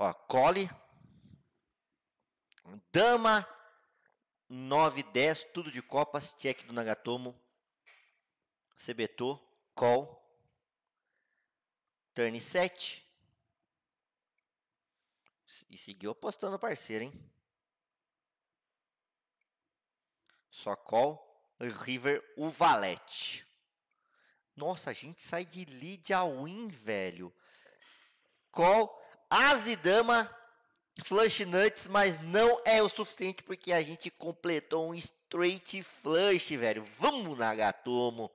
Ó, cole, dama, 9, 10, tudo de copas, check do Nagatomo, cbto, call, turn 7. E seguiu apostando parceiro, hein? Só call, river, o valete. Nossa, a gente sai de lead a win, velho. Call, Azidama flush nuts, mas não é o suficiente porque a gente completou um straight flush, velho. Vamos, Nagatomo.